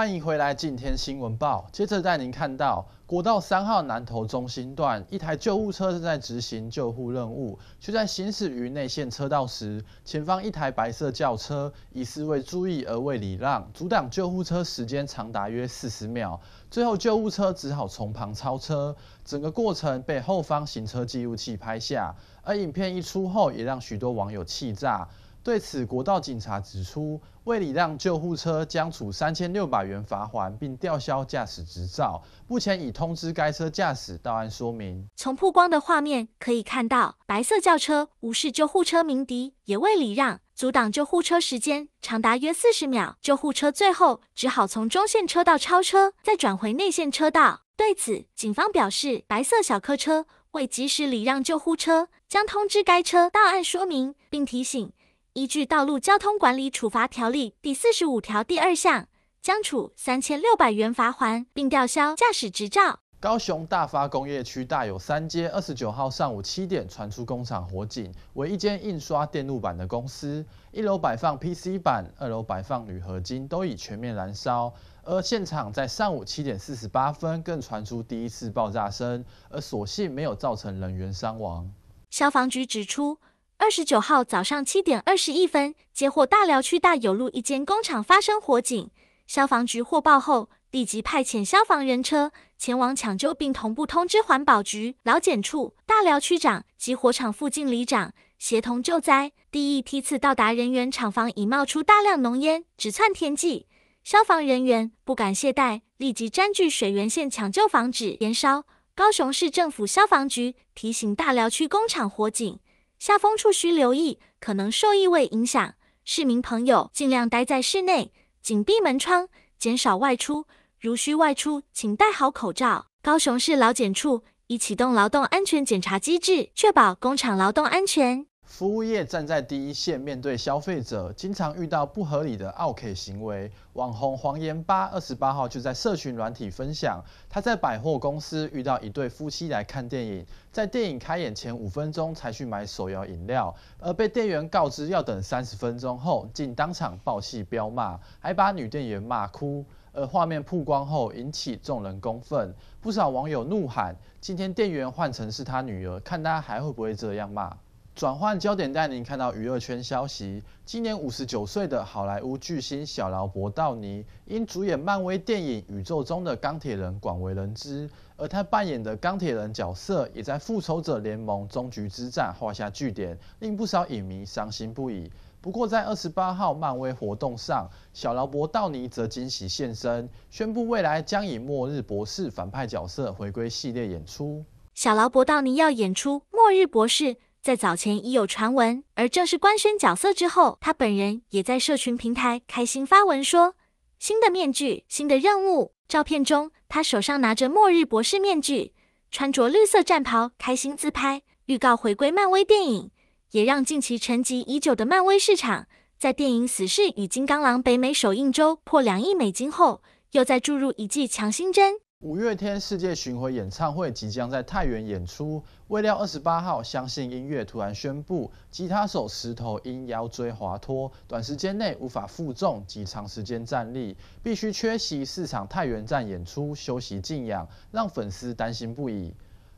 欢迎回来，《今天新闻报》接着带您看到国道三号南投中心段，一台救护车正在执行救护任务，就在行驶于内线车道时，前方一台白色轿车疑似为注意而未礼让，阻挡救护车时间长达约四十秒，最后救护车只好从旁超车，整个过程被后方行车记录器拍下，而影片一出后，也让许多网友气炸。对此，国道警察指出，为礼让救护车将处三千六百元罚锾，并吊销驾驶执照。目前已通知该车驾驶到案说明。从曝光的画面可以看到，白色轿车无视救护车鸣笛，也未礼让，阻挡救护车时间长达约四十秒。救护车最后只好从中线车道超车，再转回内线车道。对此，警方表示，白色小客车未及时礼让救护车，将通知该车到案说明，并提醒。依据《道路交通管理处罚条例》第四十五条第二项，将处三千六百元罚锾，并吊销驾驶执照。高雄大发工业区大有三街二十九号上午七点传出工厂火警，为一间印刷电路板的公司，一楼摆放 PC 板，二楼摆放铝合金，都已全面燃烧。而现场在上午七点四十八分更传出第一次爆炸声，而所幸没有造成人员伤亡。消防局指出。二十九号早上七点二十一分，接获大寮区大有路一间工厂发生火警，消防局获报后立即派遣消防人车前往抢救，并同步通知环保局、劳检处、大寮区长及火场附近里长协同救灾。第一批次到达人员，厂房已冒出大量浓烟，直窜天际。消防人员不敢懈怠，立即占据水源线抢救，防止延烧。高雄市政府消防局提醒大寮区工厂火警。下风处需留意，可能受异味影响，市民朋友尽量待在室内，紧闭门窗，减少外出。如需外出，请戴好口罩。高雄市劳检处已启动劳动安全检查机制，确保工厂劳动安全。服务业站在第一线，面对消费者，经常遇到不合理的 o K 行为。网红黄岩八二十八号就在社群软体分享，他在百货公司遇到一对夫妻来看电影，在电影开演前五分钟才去买手摇饮料，而被店员告知要等三十分钟后，竟当场爆气飙骂，还把女店员骂哭。而画面曝光后，引起众人公愤，不少网友怒喊：“今天店员换成是他女儿，看他还会不会这样骂。”转换焦点，带您看到娱乐圈消息。今年五十九岁的好莱坞巨星小劳勃·道尼，因主演漫威电影宇宙中的钢铁人广为人知，而他扮演的钢铁人角色也在《复仇者联盟：终局之战》画下句点，令不少影迷伤心不已。不过，在二十八号漫威活动上，小劳勃·道尼则惊喜现身，宣布未来将以末日博士反派角色回归系列演出。小劳勃·道尼要演出末日博士。在早前已有传闻，而正式官宣角色之后，他本人也在社群平台开心发文说：“新的面具，新的任务。”照片中，他手上拿着末日博士面具，穿着绿色战袍，开心自拍。预告回归漫威电影，也让近期沉寂已久的漫威市场，在电影《死侍》与《金刚狼》北美首映周破两亿美金后，又再注入一剂强心针。五月天世界巡回演唱会即将在太原演出，未料二十八号，相信音乐突然宣布，吉他手石头因腰椎滑脱，短时间内无法负重及长时间站立，必须缺席四场太原站演出，休息静养，让粉丝担心不已。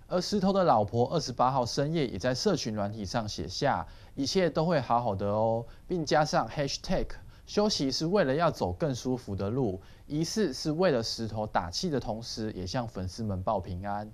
而石头的老婆二十八号深夜也在社群软体上写下，一切都会好好的哦，并加上 hashtag。休息是为了要走更舒服的路，仪式是为了石头打气的同时，也向粉丝们报平安。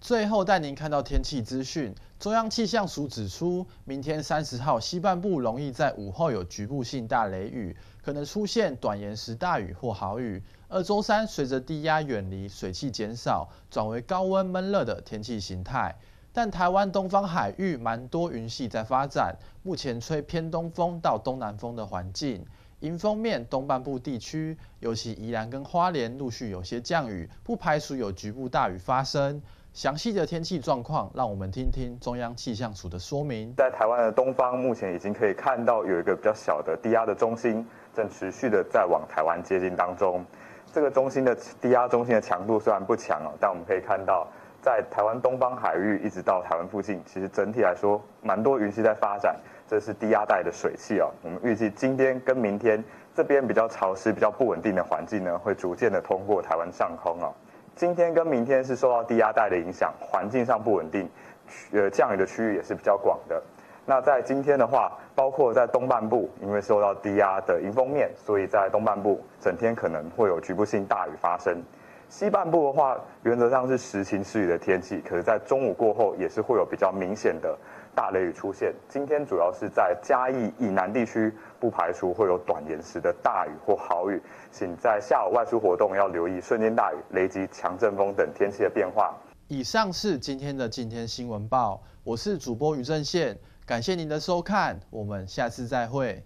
最后带您看到天气资讯，中央气象署指出，明天三十号西半部容易在午后有局部性大雷雨，可能出现短延时大雨或豪雨。而周三随着低压远离，水汽减少，转为高温闷热的天气形态。但台湾东方海域蛮多云系在发展，目前吹偏东风到东南风的环境。迎风面东半部地区，尤其宜兰跟花莲陆续有些降雨，不排除有局部大雨发生。详细的天气状况，让我们听听中央气象署的说明。在台湾的东方，目前已经可以看到有一个比较小的低压的中心，正持续的在往台湾接近当中。这个中心的低压中心的强度虽然不强哦，但我们可以看到，在台湾东方海域一直到台湾附近，其实整体来说蛮多云系在发展。这是低压带的水汽啊，我们预计今天跟明天这边比较潮湿、比较不稳定的环境呢，会逐渐的通过台湾上空啊。今天跟明天是受到低压带的影响，环境上不稳定，呃，降雨的区域也是比较广的。那在今天的话，包括在东半部，因为受到低压的迎风面，所以在东半部整天可能会有局部性大雨发生。西半部的话，原则上是时晴时雨的天气，可是，在中午过后也是会有比较明显的。大雷雨出现，今天主要是在嘉义以南地区，不排除会有短延时的大雨或豪雨，请在下午外出活动要留意瞬间大雨、雷击、强阵风等天气的变化。以上是今天的今天新闻报，我是主播于正宪，感谢您的收看，我们下次再会。